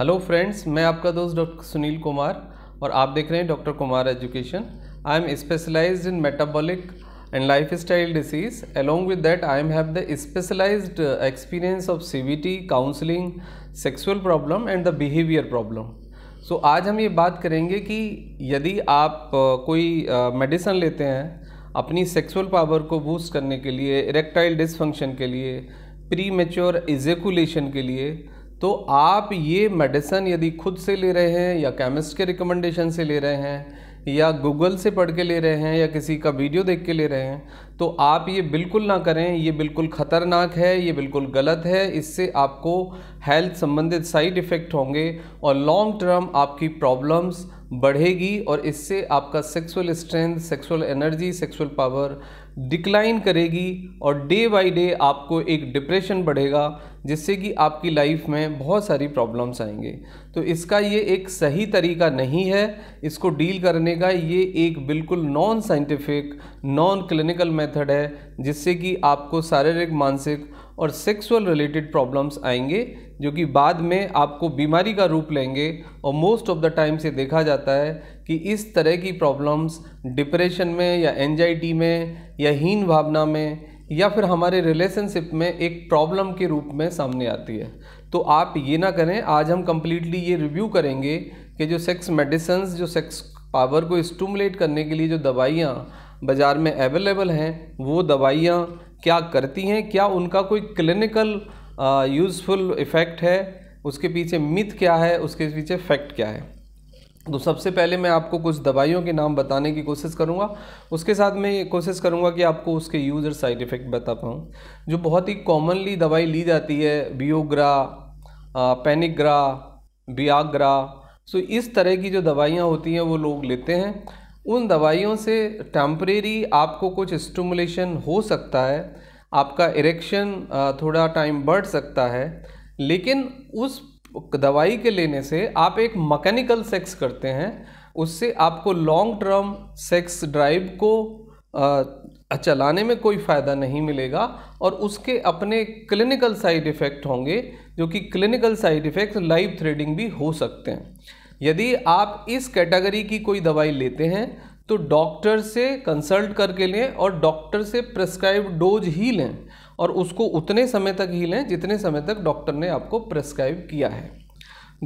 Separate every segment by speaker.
Speaker 1: hello friends मैं आपका दोस्त डॉक्टर सुनील कुमार और आप देख रहे हैं doctor Kumar education I am specialised in metabolic and lifestyle disease along with that I am have the specialised experience of cvt counselling sexual problem and the behaviour problem so आज हम ये बात करेंगे कि यदि आप uh, कोई medicine uh, लेते हैं अपनी सेक्सुअल पावर को बूस्ट करने के लिए इरेक्टाइल डिसफंक्शन के लिए प्री मेच्योर इजेकुलेशन के लिए तो आप ये मेडिसन यदि खुद से ले रहे हैं या केमिस्ट के रिकमेंडेशन से ले रहे हैं या गूगल से पढ़ के ले रहे हैं या किसी का वीडियो देख के ले रहे हैं तो आप ये बिल्कुल ना करें ये बिल्कुल ख़तरनाक है ये बिल्कुल गलत है इससे आपको हेल्थ संबंधित साइड इफ़ेक्ट होंगे और लॉन्ग टर्म आपकी प्रॉब्लम्स बढ़ेगी और इससे आपका sexual strength sexual energy sexual power decline करेगी और डे बाय डे आपको एक डिप्रेशन बढ़ेगा जिससे कि आपकी लाइफ में बहुत सारी प्रॉब्लम्स आएंगे तो इसका ये एक सही तरीका नहीं है इसको डील करने का ये एक बिल्कुल non scientific non clinical method है जिससे कि आपको शारीरिक मानसिक और सेक्सुअल रिलेटेड प्रॉब्लम्स आएंगे जो कि बाद में आपको बीमारी का रूप लेंगे और मोस्ट ऑफ द टाइम से देखा जाता है कि इस तरह की प्रॉब्लम्स डिप्रेशन में या एनजाइटी में या हीन भावना में या फिर हमारे रिलेशनशिप में एक प्रॉब्लम के रूप में सामने आती है तो आप ये ना करें आज हम कम्प्लीटली ये रिव्यू करेंगे कि जो सेक्स मेडिसन जो सेक्स पावर को स्टूमुलेट करने के लिए जो दवाइयाँ बाज़ार में अवेलेबल हैं वो दवाइयाँ क्या करती हैं क्या उनका कोई क्लिनिकल यूज़फुल इफ़ेक्ट है उसके पीछे मिथ क्या है उसके पीछे फैक्ट क्या है तो सबसे पहले मैं आपको कुछ दवाइयों के नाम बताने की कोशिश करूँगा उसके साथ मैं कोशिश करूँगा कि आपको उसके यूज़ और साइड इफ़ेक्ट बता पाऊँ जो बहुत ही कॉमनली दवाई ली जाती है बियोग्रा पैनिग्रा बियाग्रा सो इस तरह की जो दवाइयाँ होती हैं वो लोग लेते हैं उन दवाइयों से टेम्परेरी आपको कुछ स्टमुलेशन हो सकता है आपका इरेक्शन थोड़ा टाइम बढ़ सकता है लेकिन उस दवाई के लेने से आप एक मकैनिकल सेक्स करते हैं उससे आपको लॉन्ग टर्म सेक्स ड्राइव को चलाने में कोई फ़ायदा नहीं मिलेगा और उसके अपने क्लिनिकल साइड इफ़ेक्ट होंगे जो कि clinical side effect life threatening भी हो सकते हैं यदि आप इस कैटेगरी की कोई दवाई लेते हैं तो डॉक्टर से कंसल्ट करके लें और डॉक्टर से प्रेस्क्राइब डोज ही लें और उसको उतने समय तक ही लें जितने समय तक डॉक्टर ने आपको प्रेस्क्राइब किया है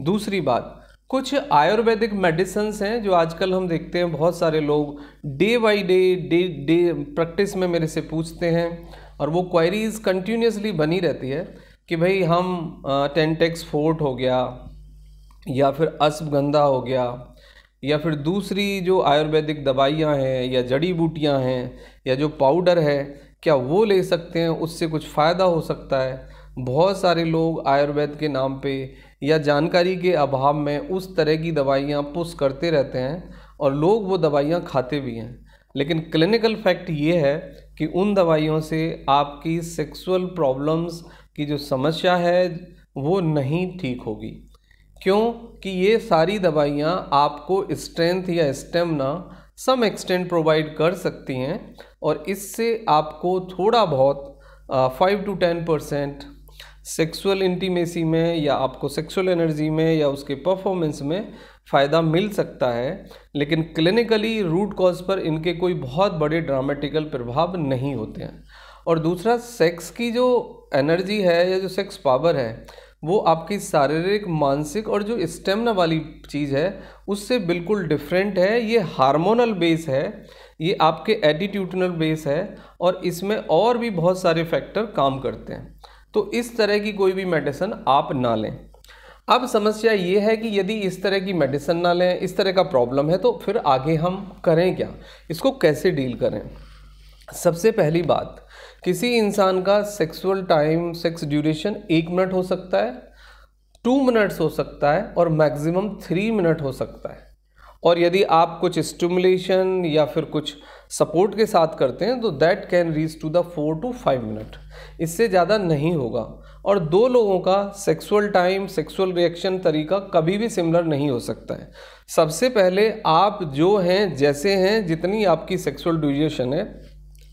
Speaker 1: दूसरी बात कुछ आयुर्वेदिक मेडिसन्स हैं जो आजकल हम देखते हैं बहुत सारे लोग day by day day day practice में मेरे से पूछते हैं और वो क्वेरीज कंटिन्यूसली बनी रहती है कि भाई हम टेंटेक्स फोर्ट हो गया या फिर अश्वगंधा हो गया या फिर दूसरी जो आयुर्वेदिक दवाइयाँ हैं या जड़ी बूटियाँ हैं या जो पाउडर है क्या वो ले सकते हैं उससे कुछ फ़ायदा हो सकता है बहुत सारे लोग आयुर्वेद के नाम पे या जानकारी के अभाव में उस तरह की दवाइयाँ पुश करते रहते हैं और लोग वो दवाइयाँ खाते भी हैं लेकिन क्लिनिकल फैक्ट ये है कि उन दवाइयों से आपकी सेक्सुअल प्रॉब्लम्स की जो समस्या है वो नहीं ठीक होगी क्यों कि ये सारी दवाइयाँ आपको स्ट्रेंथ या स्टेमिना सम एक्सटेंट प्रोवाइड कर सकती हैं और इससे आपको थोड़ा बहुत five to ten percent sexual intimacy में या आपको सेक्सुअल एनर्जी में या उसके परफॉर्मेंस में फ़ायदा मिल सकता है लेकिन क्लिनिकली रूट कॉज पर इनके कोई बहुत बड़े ड्रामेटिकल प्रभाव नहीं होते हैं और दूसरा सेक्स की जो एनर्जी है या जो सेक्स पावर है वो आपकी शारीरिक मानसिक और जो स्टेमिना वाली चीज़ है उससे बिल्कुल डिफरेंट है ये हार्मोनल बेस है ये आपके एटीट्यूटनल बेस है और इसमें और भी बहुत सारे फैक्टर काम करते हैं तो इस तरह की कोई भी मेडिसन आप ना लें अब समस्या ये है कि यदि इस तरह की मेडिसन ना लें इस तरह का प्रॉब्लम है तो फिर आगे हम करें क्या इसको कैसे डील करें सबसे पहली बात किसी इंसान का सेक्सुअल टाइम सेक्स ड्यूरेशन एक मिनट हो सकता है टू मिनट्स हो सकता है और मैक्सिमम थ्री मिनट हो सकता है और यदि आप कुछ स्टिमुलेशन या फिर कुछ सपोर्ट के साथ करते हैं तो that can reach to the four to five minute इससे ज़्यादा नहीं होगा और दो लोगों का सेक्सुअल टाइम सेक्सुअल रिएक्शन तरीका कभी भी सिमिलर नहीं हो सकता है सबसे पहले आप जो हैं जैसे हैं जितनी आपकी सेक्सुअल ड्यूरेशन है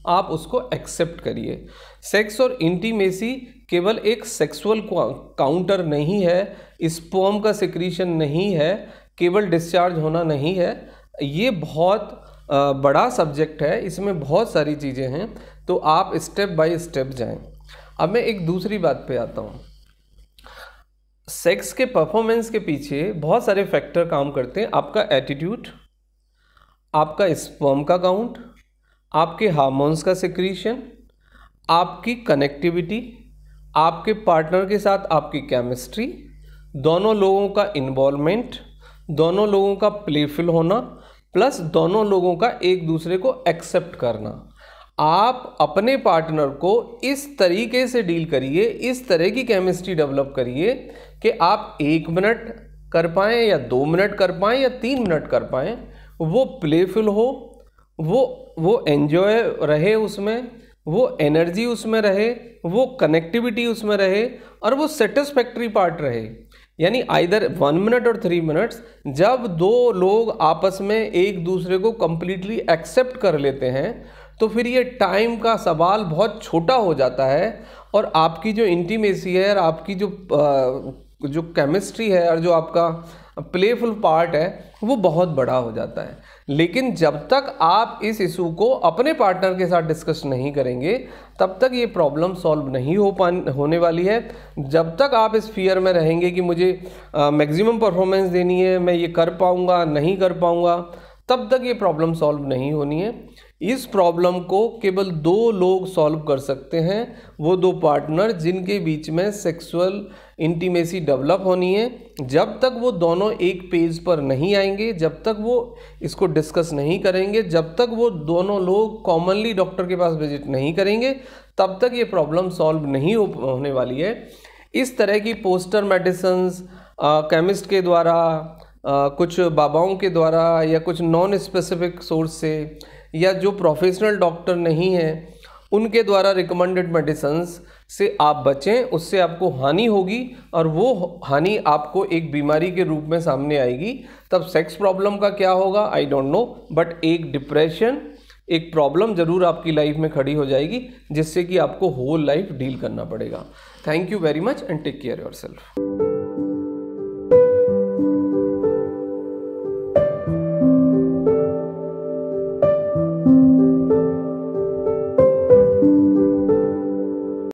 Speaker 1: आप उसको एक्सेप्ट करिए सेक्स और इंटीमेसी केवल एक सेक्सुअल काउंटर नहीं है स्पोम का सिक्रीशन नहीं है केवल डिस्चार्ज होना नहीं है ये बहुत बड़ा सब्जेक्ट है इसमें बहुत सारी चीज़ें हैं तो आप स्टेप बाय स्टेप जाएं अब मैं एक दूसरी बात पे आता हूँ सेक्स के परफॉर्मेंस के पीछे बहुत सारे फैक्टर काम करते हैं आपका एटीट्यूड आपका स्पर्म का काउंट आपके हार्मोन्स का सिक्रीशन आपकी कनेक्टिविटी आपके पार्टनर के साथ आपकी केमिस्ट्री दोनों लोगों का इन्वॉलमेंट दोनों लोगों का प्लेफुल होना प्लस दोनों लोगों का एक दूसरे को एक्सेप्ट करना आप अपने पार्टनर को इस तरीके से डील करिए इस तरह की केमिस्ट्री डेवलप करिए कि आप एक मिनट कर पाएँ या दो मिनट कर पाएँ या तीन मिनट कर पाएँ वो प्लेफुल हो वो वो एन्जॉय रहे उसमें वो एनर्जी उसमें रहे वो कनेक्टिविटी उसमें रहे और वो सेटिस्फैक्ट्री पार्ट रहे यानी आइदर वन मिनट और थ्री मिनट्स जब दो लोग आपस में एक दूसरे को कम्प्लीटली एक्सेप्ट कर लेते हैं तो फिर ये टाइम का सवाल बहुत छोटा हो जाता है और आपकी जो इंटीमेसी है और आपकी जो आ, जो केमिस्ट्री है और जो आपका प्लेफुल पार्ट है वो बहुत बड़ा हो जाता है लेकिन जब तक आप इस इशू को अपने पार्टनर के साथ डिस्कस नहीं करेंगे तब तक ये प्रॉब्लम सॉल्व नहीं हो पा होने वाली है जब तक आप इस फियर में रहेंगे कि मुझे मैक्सिमम परफॉर्मेंस देनी है मैं ये कर पाऊँगा नहीं कर पाऊँगा तब तक ये प्रॉब्लम सॉल्व नहीं होनी है इस प्रॉब्लम को केवल दो लोग सॉल्व कर सकते हैं वो दो पार्टनर जिनके बीच में सेक्सुअल इंटीमेसी डेवलप होनी है जब तक वो दोनों एक पेज पर नहीं आएंगे जब तक वो इसको डिस्कस नहीं करेंगे जब तक वो दोनों लोग कॉमनली डॉक्टर के पास विजिट नहीं करेंगे तब तक ये प्रॉब्लम सॉल्व नहीं हो होने वाली है इस तरह की पोस्टर मेडिसन्स केमिस्ट के द्वारा आ, कुछ बाबाओं के द्वारा या कुछ नॉन स्पेसिफिक सोर्स से या जो प्रोफेशनल डॉक्टर नहीं है उनके द्वारा रिकमेंडेड मेडिसन्स से आप बचें उससे आपको हानि होगी और वो हानि आपको एक बीमारी के रूप में सामने आएगी तब सेक्स प्रॉब्लम का क्या होगा आई डोंट नो बट एक डिप्रेशन एक प्रॉब्लम ज़रूर आपकी लाइफ में खड़ी हो जाएगी जिससे कि आपको होल लाइफ डील करना पड़ेगा thank you very much and take care your self